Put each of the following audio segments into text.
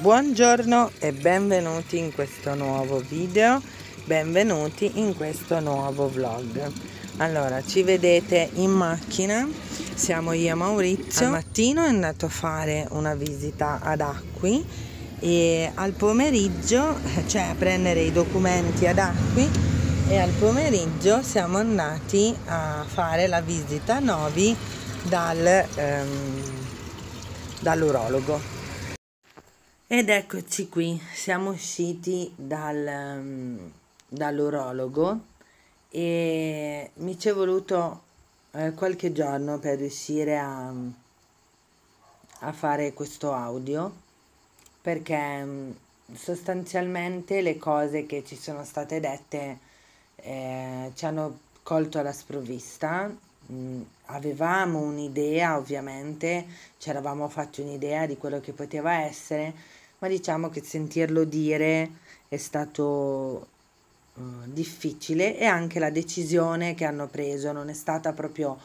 Buongiorno e benvenuti in questo nuovo video, benvenuti in questo nuovo vlog. Allora, ci vedete in macchina, siamo io e Maurizio. Al mattino è andato a fare una visita ad Acqui e al pomeriggio, cioè a prendere i documenti ad Acqui e al pomeriggio siamo andati a fare la visita a Novi dal, ehm, dall'urologo ed eccoci qui, siamo usciti dal, mm, dall'orologo e mi ci è voluto eh, qualche giorno per riuscire a, mm, a fare questo audio perché mm, sostanzialmente le cose che ci sono state dette eh, ci hanno colto alla sprovvista. avevamo un'idea, ovviamente, ci eravamo fatti un'idea di quello che poteva essere, ma diciamo che sentirlo dire è stato eh, difficile e anche la decisione che hanno preso non è stata proprio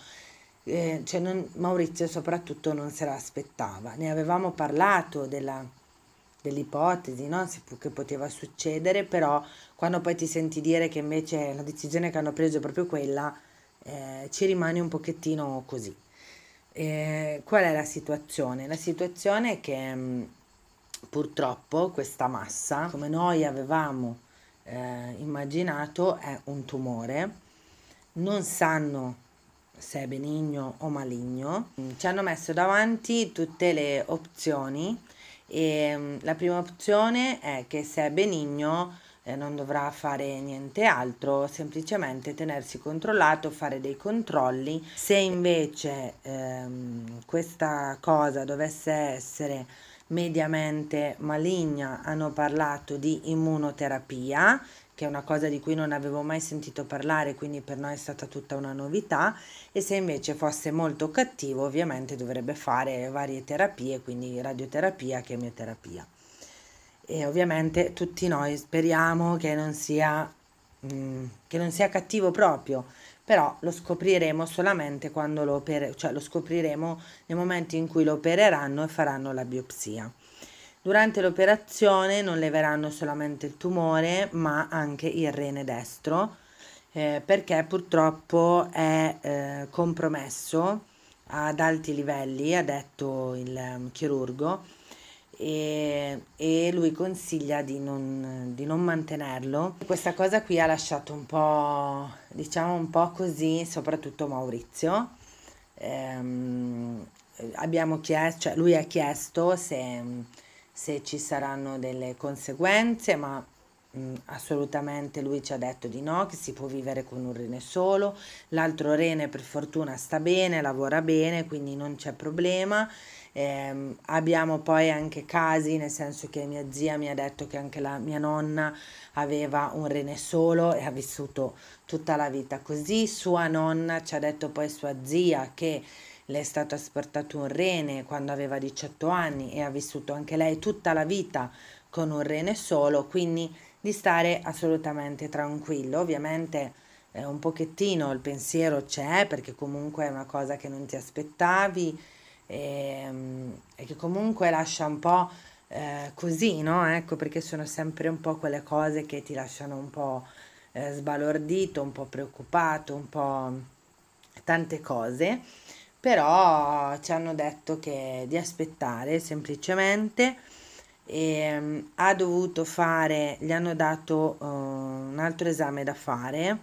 eh, cioè non, Maurizio soprattutto non se l'aspettava. Ne avevamo parlato della, dell'ipotesi no? che poteva succedere, però quando poi ti senti dire che invece la decisione che hanno preso è proprio quella, eh, ci rimane un pochettino così. Eh, qual è la situazione? La situazione è che mh, mm, purtroppo questa massa, come noi avevamo eh, immaginato, è un tumore. Non sanno se è benigno o maligno. Ci hanno messo davanti tutte le opzioni e mm, la prima opzione è che se è benigno eh, non dovrà fare niente altro, semplicemente tenersi controllato, fare dei controlli. Se invece ehm, questa cosa dovesse essere mediamente maligna hanno parlato di immunoterapia, che è una cosa di cui non avevo mai sentito parlare, quindi per noi è stata tutta una novità, e se invece fosse molto cattivo ovviamente dovrebbe fare varie terapie, quindi radioterapia, chemioterapia. E ovviamente tutti noi speriamo che non sia, mm, che non sia cattivo proprio, però lo scopriremo solamente quando lo opereranno, cioè lo scopriremo nel momento in cui lo opereranno e faranno la biopsia. Durante l'operazione non leveranno solamente il tumore, ma anche il rene destro, eh, perché purtroppo è eh, compromesso ad alti livelli, ha detto il um, chirurgo e, e lui consiglia di non, di non, mantenerlo. Questa cosa qui ha lasciato un po', diciamo un po' così, soprattutto Maurizio. Ehm, abbiamo chiesto, cioè lui ha chiesto se, se ci saranno delle conseguenze, ma mm, assolutamente lui ci ha detto di no, che si può vivere con un rene solo, l'altro rene per fortuna sta bene, lavora bene, quindi non c'è problema eh, abbiamo poi anche casi, nel senso che mia zia mi ha detto che anche la mia nonna aveva un rene solo e ha vissuto tutta la vita così. Sua nonna ci ha detto poi sua zia che le è stato asportato un rene quando aveva 18 anni e ha vissuto anche lei tutta la vita con un rene solo, quindi di stare assolutamente tranquillo. Ovviamente eh, un pochettino il pensiero c'è perché comunque è una cosa che non ti aspettavi e, ehm, e che comunque lascia un po' eh, così, no? Ecco perché sono sempre un po' quelle cose che ti lasciano un po' eh, sbalordito, un po' preoccupato, un po' tante cose, però ci hanno detto che di aspettare semplicemente e ehm, ha dovuto fare, gli hanno dato uh, un altro esame da fare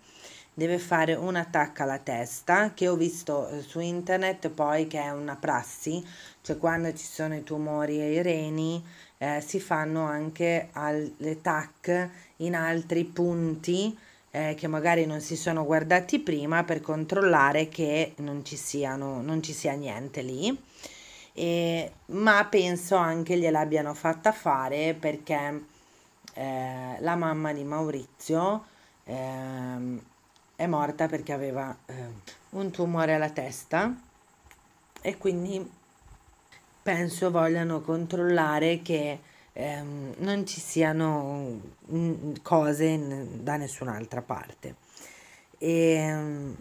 deve fare un attacco alla testa che ho visto eh, su internet poi che è una prassi, cioè quando ci sono i tumori ai reni eh, si fanno anche le TAC in altri punti eh, che magari non si sono guardati prima per controllare che non ci, siano, non ci sia niente lì. E, ma penso anche gliel'abbiano fatta fare perché eh, la mamma di Maurizio ehm, è morta perché aveva eh, un tumore alla testa e quindi penso vogliano controllare che ehm, non ci siano mh, mm, cose in, da nessun'altra parte. E, mm,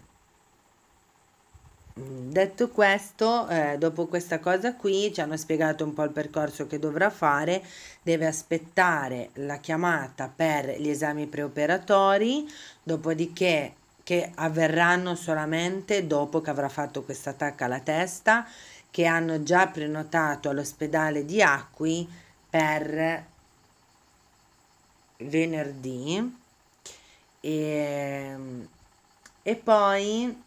detto questo, eh, dopo questa cosa qui ci hanno spiegato un po' il percorso che dovrà fare, deve aspettare la chiamata per gli esami preoperatori, dopodiché che avverranno solamente dopo che avrà fatto questa attacca alla testa, che hanno già prenotato all'ospedale di Acqui per venerdì. E, ehm, e poi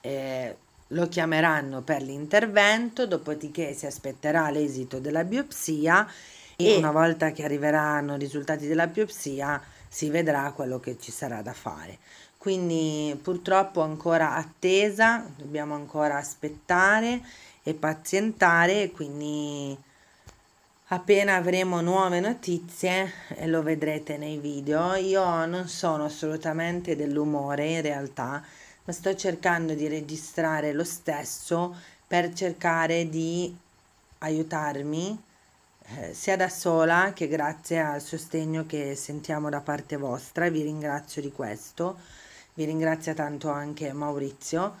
eh, lo chiameranno per l'intervento, dopodiché si aspetterà l'esito della biopsia e una volta che arriveranno i risultati della biopsia si vedrà quello che ci sarà da fare quindi purtroppo ancora attesa, dobbiamo ancora aspettare e pazientare, quindi appena avremo nuove notizie eh, lo vedrete nei video. Io non sono assolutamente dell'umore in realtà, ma sto cercando di registrare lo stesso per cercare di aiutarmi eh, sia da sola che grazie al sostegno che sentiamo da parte vostra, vi ringrazio di questo vi ringrazia tanto anche Maurizio.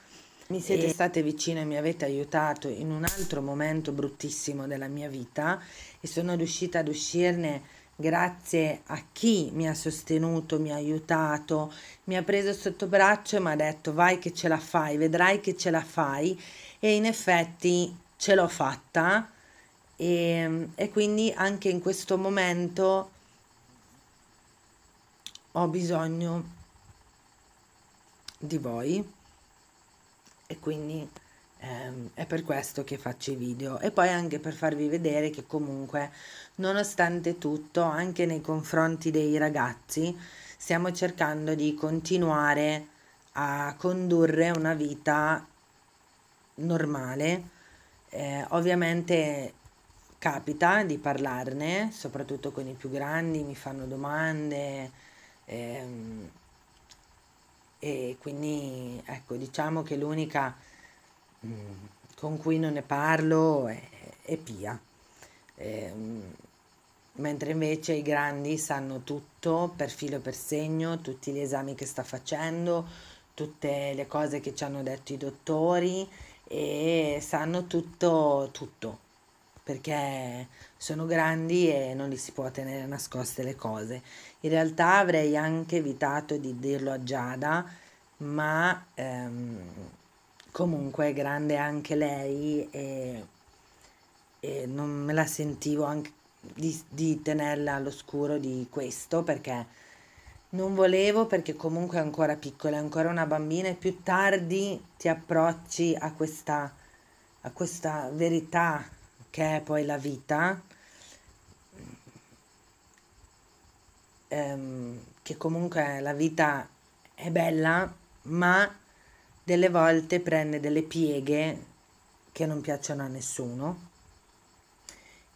Mi siete e... state vicine e mi avete aiutato in un altro momento bruttissimo della mia vita e sono riuscita ad uscirne grazie a chi mi ha sostenuto, mi ha aiutato, mi ha preso sotto braccio e mi ha detto vai che ce la fai, vedrai che ce la fai e in effetti ce l'ho fatta e, e quindi anche in questo momento ho bisogno di voi e quindi ehm, è per questo che faccio i video e poi anche per farvi vedere che comunque nonostante tutto anche nei confronti dei ragazzi stiamo cercando di continuare a condurre una vita normale eh, ovviamente capita di parlarne soprattutto con i più grandi mi fanno domande ehm, e quindi ecco, diciamo che l'unica mh, mm, con cui non ne parlo è, è Pia. E, ehm, mh, mentre invece i grandi sanno tutto per filo e per segno, tutti gli esami che sta facendo, tutte le cose che ci hanno detto i dottori e sanno tutto, tutto perché sono grandi e non li si può tenere nascoste le cose. In realtà avrei anche evitato di dirlo a Giada, ma ehm, comunque è grande anche lei e, e, non me la sentivo anche di, di tenerla all'oscuro di questo perché non volevo perché comunque è ancora piccola, è ancora una bambina e più tardi ti approcci a questa, a questa verità che è poi la vita, ehm, che comunque la vita è bella, ma delle volte prende delle pieghe che non piacciono a nessuno.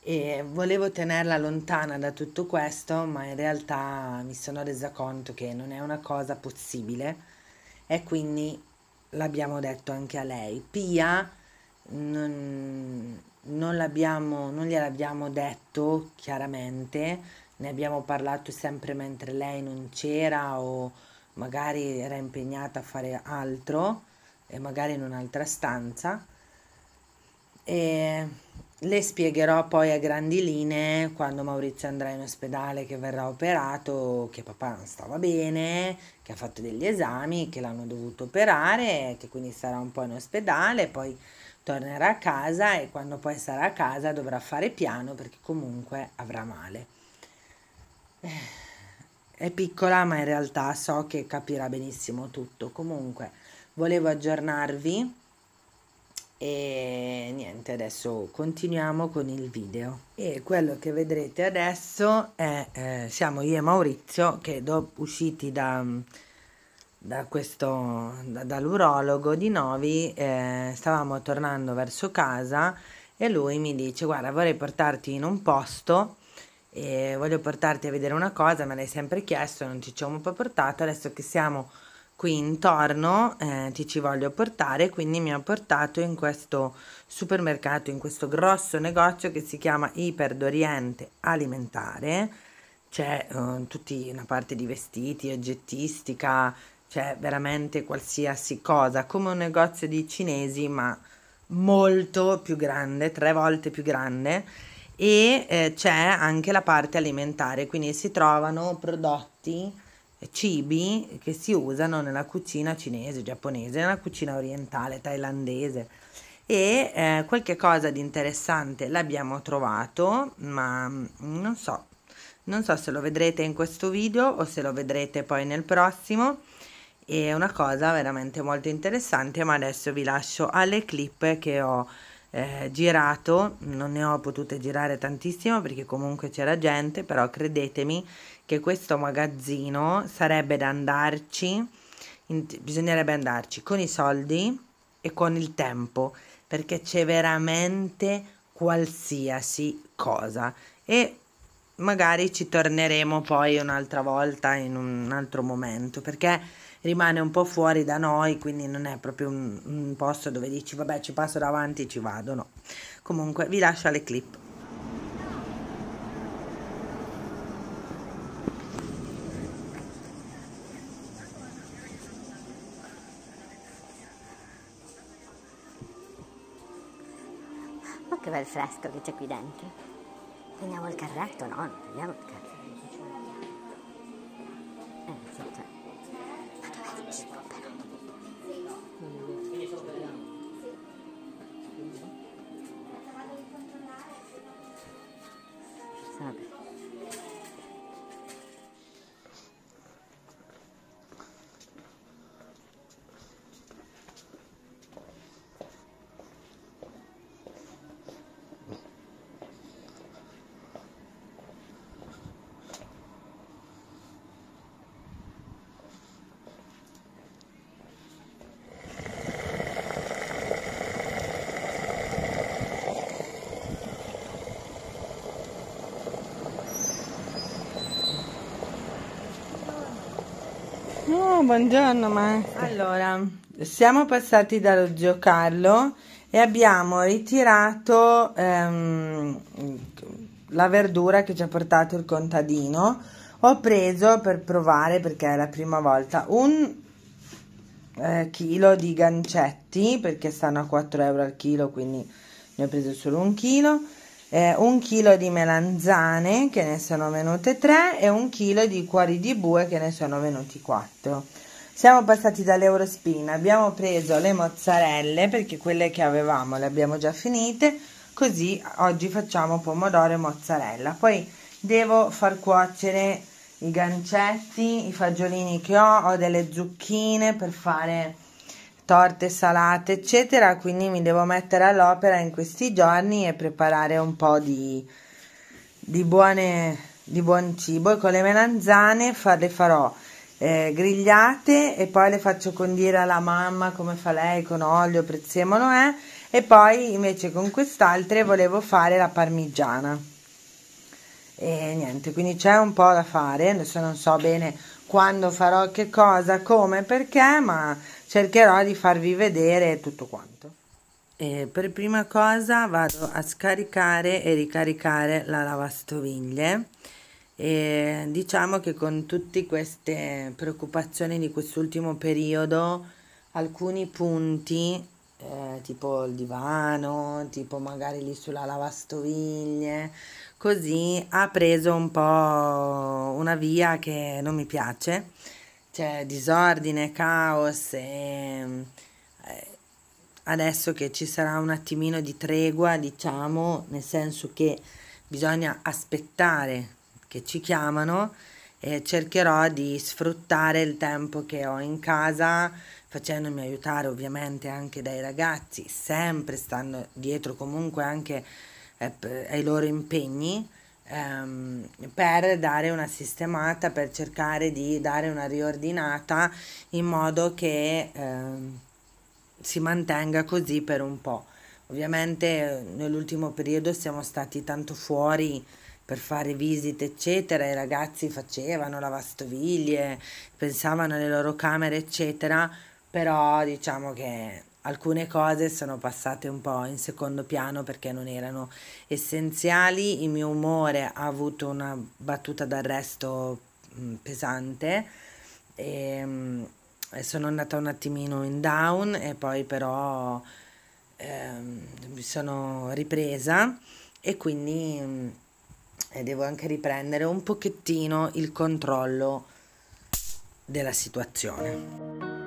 E volevo tenerla lontana da tutto questo, ma in realtà mi sono resa conto che non è una cosa possibile e quindi l'abbiamo detto anche a lei. Pia non, non, l'abbiamo, non gliel'abbiamo detto chiaramente, ne abbiamo parlato sempre mentre lei non c'era o magari era impegnata a fare altro e magari in un'altra stanza. E le spiegherò poi a grandi linee quando Maurizio andrà in ospedale che verrà operato, che papà non stava bene, che ha fatto degli esami, che l'hanno dovuto operare, che quindi sarà un po' in ospedale, poi tornerà a casa e quando poi sarà a casa dovrà fare piano perché comunque avrà male. Eh, è piccola ma in realtà so che capirà benissimo tutto. Comunque volevo aggiornarvi e niente adesso continuiamo con il video e quello che vedrete adesso è eh, siamo io e Maurizio che dopo usciti da da questo, da, dall'urologo di Novi, eh, stavamo tornando verso casa e lui mi dice guarda vorrei portarti in un posto e voglio portarti a vedere una cosa, me l'hai sempre chiesto, non ti ci ho un portato, adesso che siamo qui intorno eh, ti ci voglio portare, quindi mi ha portato in questo supermercato, in questo grosso negozio che si chiama Iper d'Oriente Alimentare, c'è eh, tutta una parte di vestiti, oggettistica, cioè veramente qualsiasi cosa, come un negozio di cinesi, ma molto più grande, tre volte più grande e eh, c'è anche la parte alimentare, quindi si trovano prodotti, eh, cibi che si usano nella cucina cinese, giapponese, nella cucina orientale, thailandese e eh, qualche cosa di interessante l'abbiamo trovato, ma mm, non so, non so se lo vedrete in questo video o se lo vedrete poi nel prossimo è una cosa veramente molto interessante ma adesso vi lascio alle clip che ho eh, girato non ne ho potute girare tantissimo perché comunque c'era gente però credetemi che questo magazzino sarebbe da andarci in, bisognerebbe andarci con i soldi e con il tempo perché c'è veramente qualsiasi cosa e magari ci torneremo poi un'altra volta in un altro momento perché rimane un po' fuori da noi, quindi non è proprio un, un posto dove dici vabbè ci passo davanti e ci vado, no. Comunque vi lascio alle clip. Ma che bel fresco che c'è qui dentro. Prendiamo il carretto, no? Prendiamo il carretto. buongiorno maestra. Allora, siamo passati dallo zio Carlo e abbiamo ritirato ehm, la verdura che ci ha portato il contadino. Ho preso per provare, perché è la prima volta, un eh, chilo di gancetti, perché stanno a 4 euro al chilo, quindi ne ho preso solo un chilo eh, un chilo di melanzane che ne sono venute 3 e un chilo di cuori di bue che ne sono venuti 4 siamo passati dall'Eurospin abbiamo preso le mozzarelle perché quelle che avevamo le abbiamo già finite così oggi facciamo pomodoro e mozzarella poi devo far cuocere i gancetti i fagiolini che ho ho delle zucchine per fare torte salate eccetera quindi mi devo mettere all'opera in questi giorni e preparare un po' di, di, buone, di buon cibo e con le melanzane far, le farò eh, grigliate e poi le faccio condire alla mamma come fa lei con olio, prezzemolo eh? e poi invece con quest'altre volevo fare la parmigiana e niente quindi c'è un po' da fare adesso non so bene quando farò che cosa come perché ma cercherò di farvi vedere tutto quanto. E per prima cosa vado a scaricare e ricaricare la lavastoviglie e diciamo che con tutte queste preoccupazioni di quest'ultimo periodo alcuni punti eh, tipo il divano, tipo magari lì sulla lavastoviglie, così ha preso un po' una via che non mi piace cioè disordine, caos e mm, eh, adesso che ci sarà un attimino di tregua, diciamo, nel senso che bisogna aspettare che ci chiamano e cercherò di sfruttare il tempo che ho in casa facendomi aiutare ovviamente anche dai ragazzi, sempre stando dietro comunque anche eh, ai loro impegni ehm, per dare una sistemata, per cercare di dare una riordinata in modo che ehm, si mantenga così per un po'. Ovviamente nell'ultimo periodo siamo stati tanto fuori per fare visite, eccetera, i ragazzi facevano lavastoviglie, pensavano alle loro camere, eccetera, però diciamo che alcune cose sono passate un po' in secondo piano perché non erano essenziali, il mio umore ha avuto una battuta d'arresto mm, pesante ehm, e, sono andata un attimino in down e poi però eh, mi sono ripresa e quindi eh, devo anche riprendere un pochettino il controllo della situazione.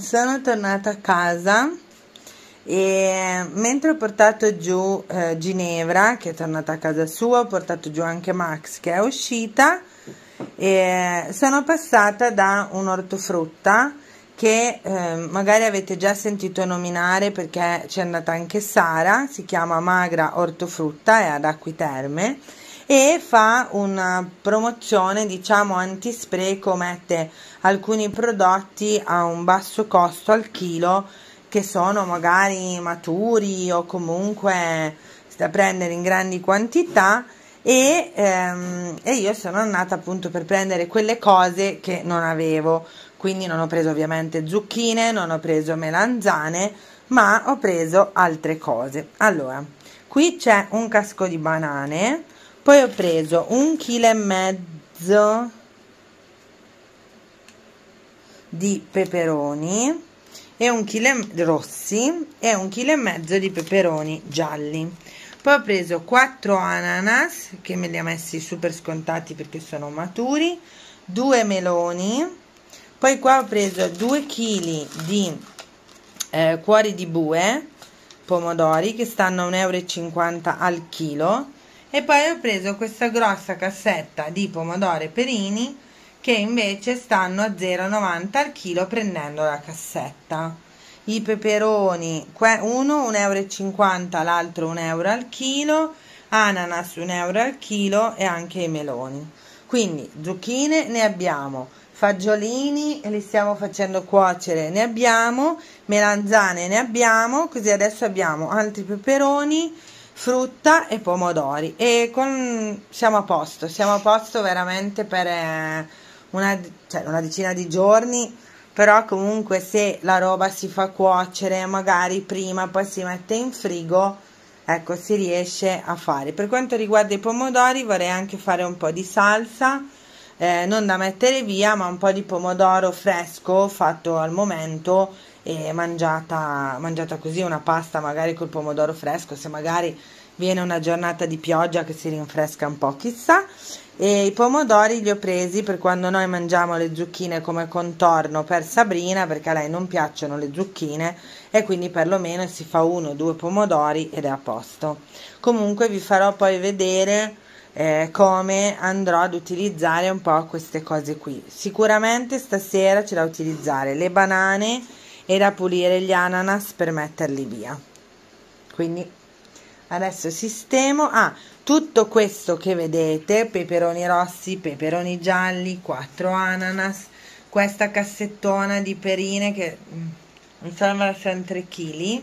sono tornata a casa e mentre ho portato giù eh, Ginevra, che è tornata a casa sua, ho portato giù anche Max che è uscita, e sono passata da un ortofrutta che eh, magari avete già sentito nominare perché c'è andata anche Sara, si chiama Magra Ortofrutta, è ad Acquiterme e fa una promozione diciamo antispreco, mette alcuni prodotti a un basso costo al chilo che sono magari maturi o comunque da prendere in grandi quantità e, ehm, e, io sono andata appunto per prendere quelle cose che non avevo quindi non ho preso ovviamente zucchine non ho preso melanzane ma ho preso altre cose allora qui c'è un casco di banane poi ho preso un chilo e mezzo di peperoni e un chilo rossi e un chilo e mezzo di peperoni gialli. Poi ho preso 4 ananas che me li ha messi super scontati perché sono maturi, 2 meloni, poi qua ho preso 2 kg di eh, cuori di bue, pomodori che stanno a 1,50 euro al chilo, e poi ho preso questa grossa cassetta di pomodoro e perini che invece stanno a 0,90 al chilo prendendo la cassetta i peperoni uno 1,50 euro l'altro 1 euro al chilo ananas 1 euro al chilo e anche i meloni quindi zucchine ne abbiamo fagiolini e li stiamo facendo cuocere ne abbiamo melanzane ne abbiamo così adesso abbiamo altri peperoni frutta e pomodori e con, siamo a posto, siamo a posto veramente per eh, una, cioè una, decina di giorni, però comunque se la roba si fa cuocere magari prima, poi si mette in frigo, ecco si riesce a fare. Per quanto riguarda i pomodori vorrei anche fare un po' di salsa, eh, non da mettere via, ma un po' di pomodoro fresco fatto al momento e mangiata, mangiata così, una pasta magari col pomodoro fresco, se magari viene una giornata di pioggia che si rinfresca un po', chissà. E i pomodori li ho presi per quando noi mangiamo le zucchine come contorno per Sabrina, perché a lei non piacciono le zucchine e quindi perlomeno si fa uno o due pomodori ed è a posto. Comunque vi farò poi vedere eh, come andrò ad utilizzare un po' queste cose qui. Sicuramente stasera ce da utilizzare le banane e pulire gli ananas per metterli via quindi adesso sistemo ah tutto questo che vedete peperoni rossi peperoni gialli 4 ananas questa cassettona di perine che mm, mi sembra siano 3 kg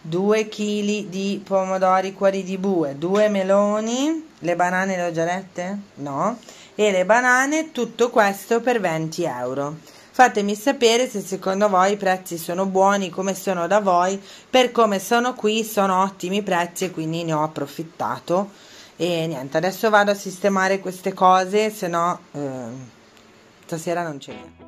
2 kg di pomodori cuori di bue, 2 meloni, le banane le ho già lette? No, e le banane, tutto questo per 20 euro. Fatemi sapere se secondo voi i prezzi sono buoni, come sono da voi. Per come sono qui sono ottimi prezzi e quindi ne ho approfittato. E niente, adesso vado a sistemare queste cose, se no eh, stasera non ce n'è.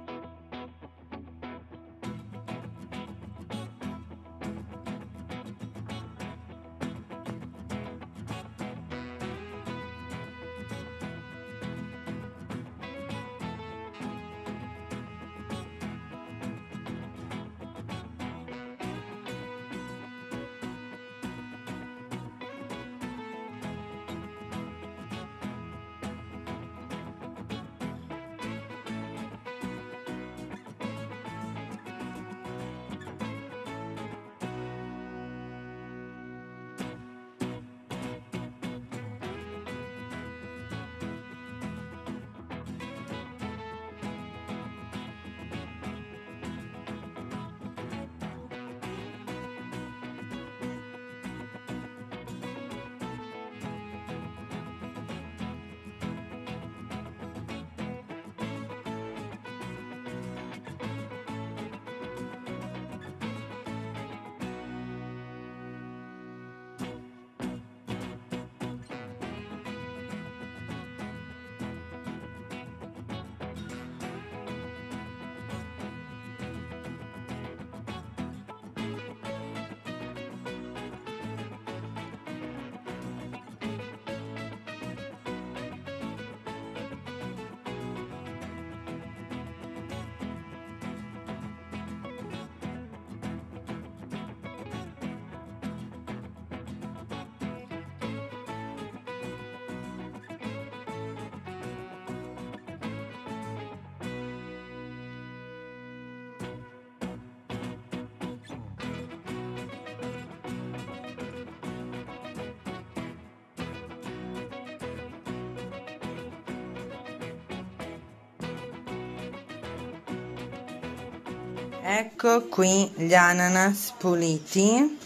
Ecco qui gli ananas puliti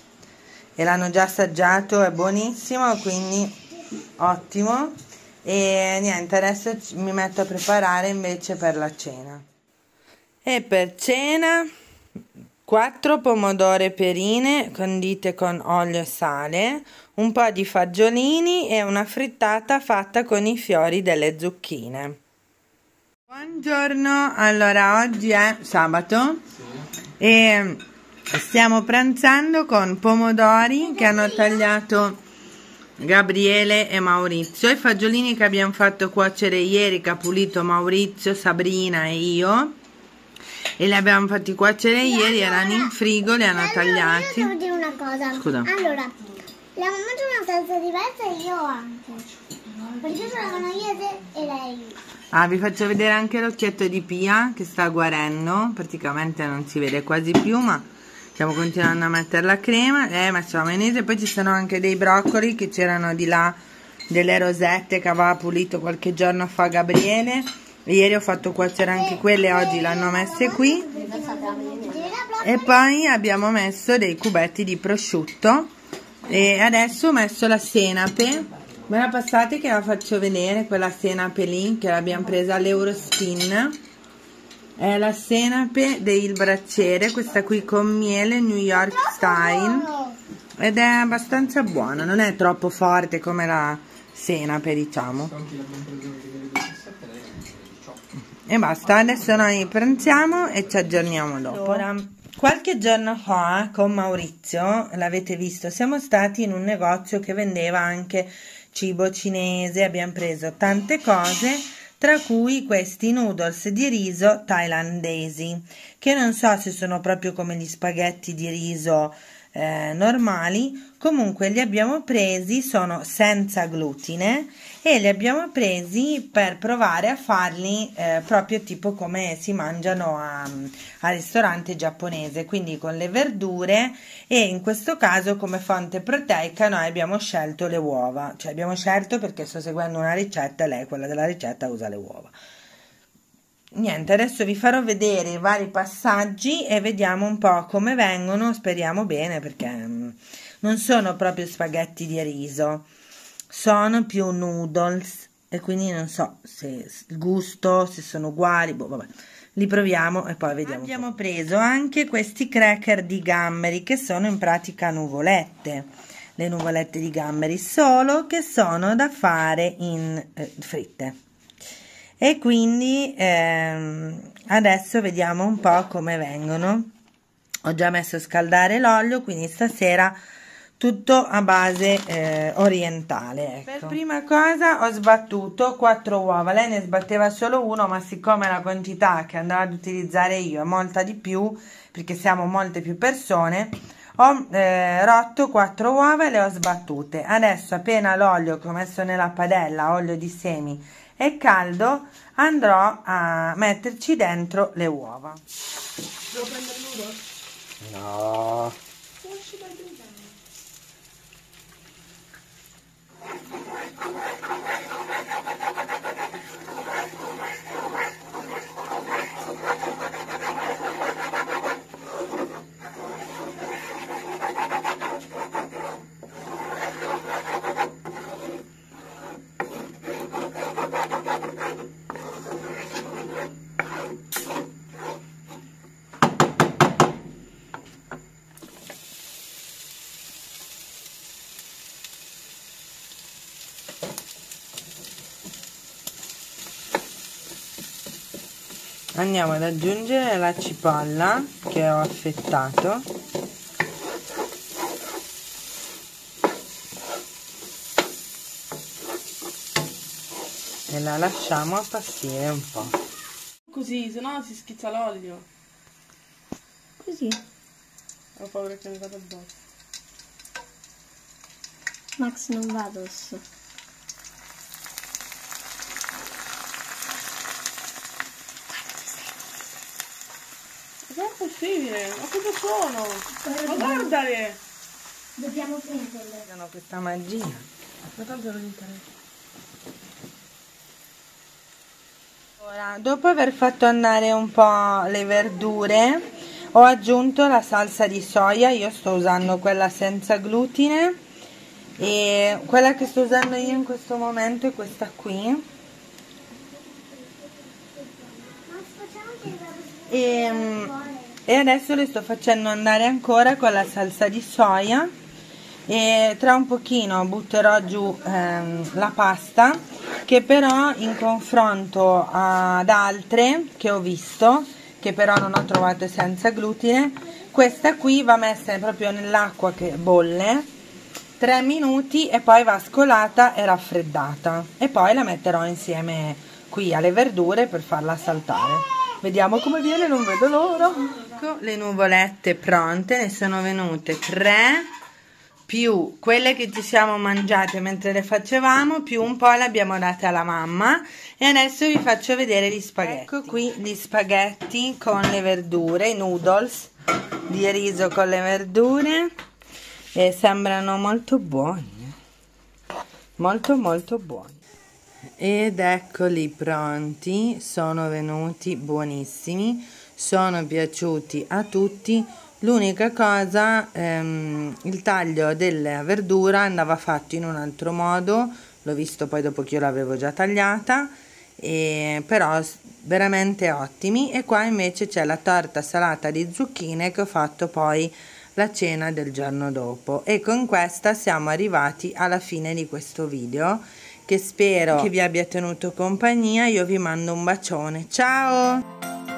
e l'hanno già assaggiato, è buonissimo, quindi ottimo. E niente, adesso mi metto a preparare invece per la cena. E per cena 4 pomodore perine condite con olio e sale, un po' di fagiolini e una frittata fatta con i fiori delle zucchine. Buongiorno, allora oggi è sabato e stiamo pranzando con pomodori che hanno tagliato Gabriele e Maurizio i fagiolini che abbiamo fatto cuocere ieri che ha pulito Maurizio, Sabrina e io e li abbiamo fatti cuocere ieri allora, erano in frigo, li hanno allora, tagliati devo dire una cosa Scusa. allora la mamma c'è una salsa diversa e io anche perché ce sono io e lei Ah, vi faccio vedere anche l'occhietto di Pia che sta guarendo, praticamente non si vede quasi più, ma stiamo continuando a mettere la crema. Eh, ma la maionese, poi ci sono anche dei broccoli che c'erano di là, delle rosette che aveva pulito qualche giorno fa Gabriele. Ieri ho fatto cuocere anche quelle, oggi l'hanno messe qui. E poi abbiamo messo dei cubetti di prosciutto e adesso ho messo la senape Me la passate che la faccio vedere quella senape lì che l'abbiamo presa all'Eurospin. È la senape del bracciere, questa qui con miele New York style. Ed è abbastanza buona, non è troppo forte come la senape, diciamo. E basta, adesso noi pranziamo e ci aggiorniamo dopo. Allora, Qualche giorno fa con Maurizio, l'avete visto, siamo stati in un negozio che vendeva anche cibo cinese, abbiamo preso tante cose, tra cui questi noodles di riso thailandesi, che non so se sono proprio come gli spaghetti di riso eh, normali, comunque li abbiamo presi, sono senza glutine e li abbiamo presi per provare a farli eh, proprio tipo come si mangiano al ristorante giapponese, quindi con le verdure e in questo caso come fonte proteica noi abbiamo scelto le uova, cioè abbiamo scelto perché sto seguendo una ricetta, lei quella della ricetta usa le uova. Niente, adesso vi farò vedere i vari passaggi e vediamo un po' come vengono, speriamo bene perché mm, non sono proprio spaghetti di riso sono più noodles e quindi non so se il gusto, se sono uguali, boh, vabbè. Li proviamo e poi vediamo. Abbiamo preso anche questi cracker di gamberi che sono in pratica nuvolette, le nuvolette di gamberi, solo che sono da fare in eh, fritte. E quindi ehm, adesso vediamo un po' come vengono. Ho già messo a scaldare l'olio, quindi stasera tutto a base eh, orientale. Ecco. Per prima cosa ho sbattuto 4 uova, lei ne sbatteva solo uno, ma siccome la quantità che andavo ad utilizzare io è molta di più, perché siamo molte più persone, ho eh, rotto 4 uova e le ho sbattute. Adesso appena l'olio che ho messo nella padella, olio di semi, è caldo, andrò a metterci dentro le uova. Devo prendere l'uno? No. Gracias por ver el video. andiamo ad aggiungere la cipolla che ho affettato e la lasciamo appassire un po' così sennò si schizza l'olio così ho paura che mi vada addosso Max non va addosso belle! Ma cosa sono? Ma guardale! Dobbiamo prenderle. Sono questa magia. Ma tanto non interessa. Ora, dopo aver fatto andare un po' le verdure, ho aggiunto la salsa di soia, io sto usando quella senza glutine e quella che sto usando io in questo momento è questa qui. E, e adesso le sto facendo andare ancora con la salsa di soia e tra un pochino butterò giù ehm, la pasta che però in confronto ad altre che ho visto che però non ho trovato senza glutine questa qui va messa proprio nell'acqua che bolle 3 minuti e poi va scolata e raffreddata e poi la metterò insieme qui alle verdure per farla saltare vediamo come viene non vedo l'ora ecco le nuvolette pronte, ne sono venute tre più quelle che ci siamo mangiate mentre le facevamo, più un po' le abbiamo date alla mamma e adesso vi faccio vedere gli spaghetti. Ecco qui gli spaghetti con le verdure, i noodles di riso con le verdure e sembrano molto buoni, molto molto buoni. Ed eccoli pronti, sono venuti buonissimi sono piaciuti a tutti l'unica cosa ehm, il taglio della verdura andava fatto in un altro modo l'ho visto poi dopo che io l'avevo già tagliata e, però veramente ottimi e qua invece c'è la torta salata di zucchine che ho fatto poi la cena del giorno dopo e con questa siamo arrivati alla fine di questo video che spero che vi abbia tenuto compagnia io vi mando un bacione ciao